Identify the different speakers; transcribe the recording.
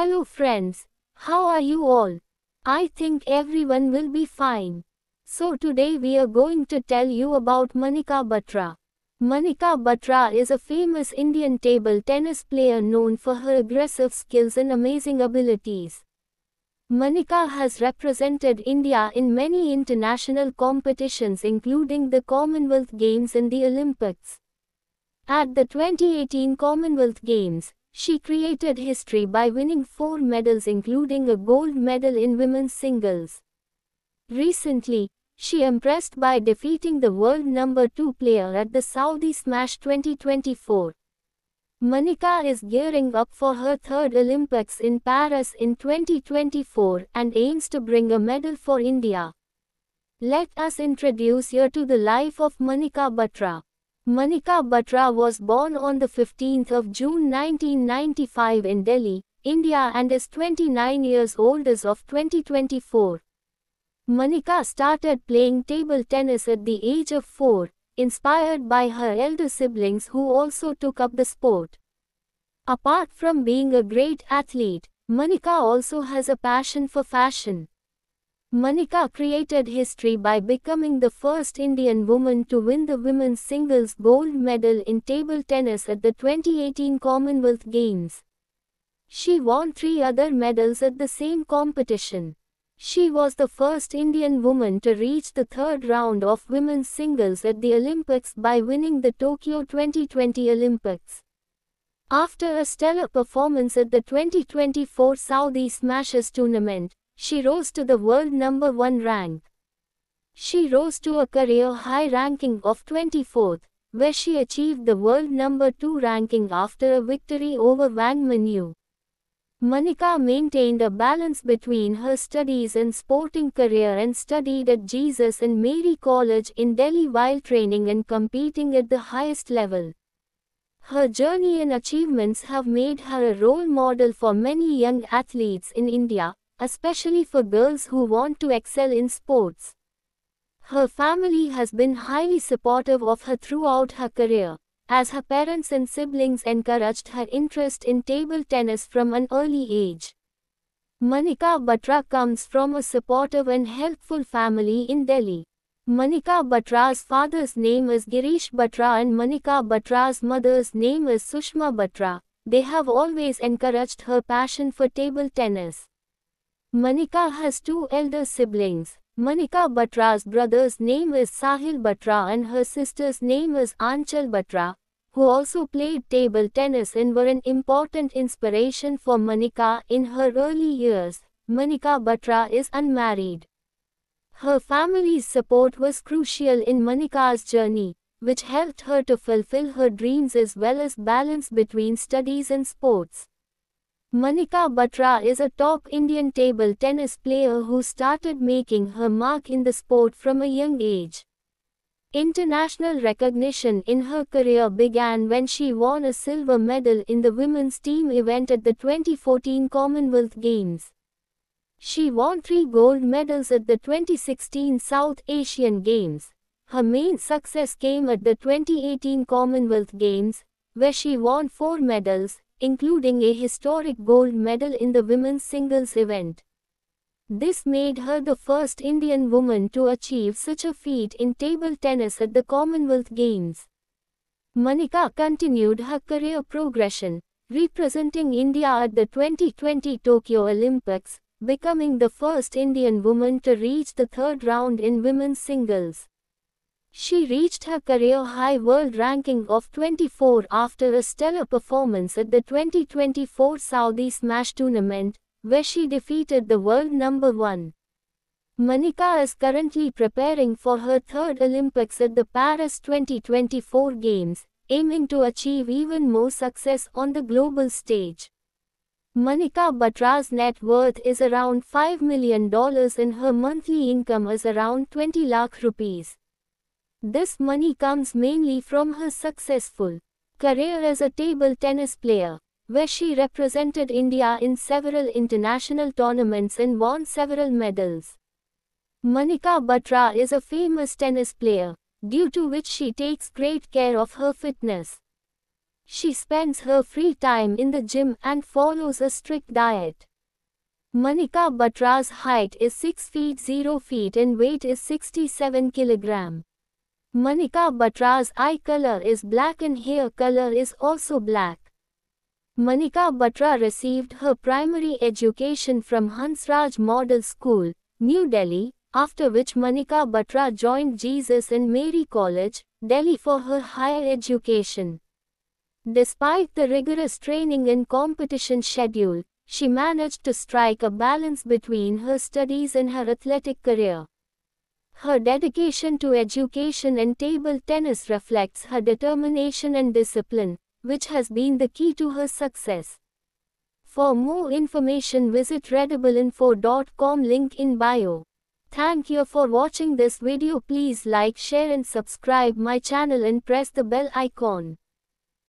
Speaker 1: Hello friends, how are you all? I think everyone will be fine. So today we are going to tell you about Manika Batra. Manika Batra is a famous Indian table tennis player known for her aggressive skills and amazing abilities. Manika has represented India in many international competitions including the Commonwealth Games and the Olympics. At the 2018 Commonwealth Games, she created history by winning four medals including a gold medal in women's singles. Recently, she impressed by defeating the world number 2 player at the Saudi Smash 2024. Manika is gearing up for her third Olympics in Paris in 2024 and aims to bring a medal for India. Let us introduce you to the life of Manika Batra. Manika Batra was born on 15 June 1995 in Delhi, India and is 29 years old as of 2024. Manika started playing table tennis at the age of 4, inspired by her elder siblings who also took up the sport. Apart from being a great athlete, Manika also has a passion for fashion. Manika created history by becoming the first Indian woman to win the women's singles gold medal in table tennis at the 2018 Commonwealth Games. She won three other medals at the same competition. She was the first Indian woman to reach the third round of women's singles at the Olympics by winning the Tokyo 2020 Olympics. After a stellar performance at the 2024 Southeast Mashes tournament, she rose to the world number 1 rank. She rose to a career high ranking of 24th, where she achieved the world number 2 ranking after a victory over Wang Minyu. Manika maintained a balance between her studies and sporting career and studied at Jesus and Mary College in Delhi while training and competing at the highest level. Her journey and achievements have made her a role model for many young athletes in India, especially for girls who want to excel in sports. Her family has been highly supportive of her throughout her career, as her parents and siblings encouraged her interest in table tennis from an early age. Manika Batra comes from a supportive and helpful family in Delhi. Manika Batra's father's name is Girish Batra and Manika Batra's mother's name is Sushma Batra. They have always encouraged her passion for table tennis. Manika has two elder siblings. Manika Batra's brother's name is Sahil Batra and her sister's name is Anchal Batra, who also played table tennis and were an important inspiration for Manika in her early years. Manika Batra is unmarried. Her family's support was crucial in Manika's journey, which helped her to fulfill her dreams as well as balance between studies and sports. Manika Batra is a top Indian table tennis player who started making her mark in the sport from a young age. International recognition in her career began when she won a silver medal in the women's team event at the 2014 Commonwealth Games. She won three gold medals at the 2016 South Asian Games. Her main success came at the 2018 Commonwealth Games, where she won four medals, including a historic gold medal in the women's singles event. This made her the first Indian woman to achieve such a feat in table tennis at the Commonwealth Games. Manika continued her career progression, representing India at the 2020 Tokyo Olympics, becoming the first Indian woman to reach the third round in women's singles. She reached her career-high world ranking of 24 after a stellar performance at the 2024 Saudi Smash tournament, where she defeated the world number 1. Manika is currently preparing for her third Olympics at the Paris 2024 Games, aiming to achieve even more success on the global stage. Manika Batra's net worth is around $5 million and her monthly income is around 20 lakh rupees. This money comes mainly from her successful career as a table tennis player, where she represented India in several international tournaments and won several medals. Manika Batra is a famous tennis player, due to which she takes great care of her fitness. She spends her free time in the gym and follows a strict diet. Manika Batra's height is 6 feet 0 feet and weight is 67 kilogram. Manika Batra's eye color is black and hair color is also black. Manika Batra received her primary education from Hansraj Model School, New Delhi, after which Manika Batra joined Jesus and Mary College, Delhi for her higher education. Despite the rigorous training and competition schedule, she managed to strike a balance between her studies and her athletic career. Her dedication to education and table tennis reflects her determination and discipline, which has been the key to her success. For more information visit readableinfo.com link in bio. Thank you for watching this video please like share and subscribe my channel and press the bell icon.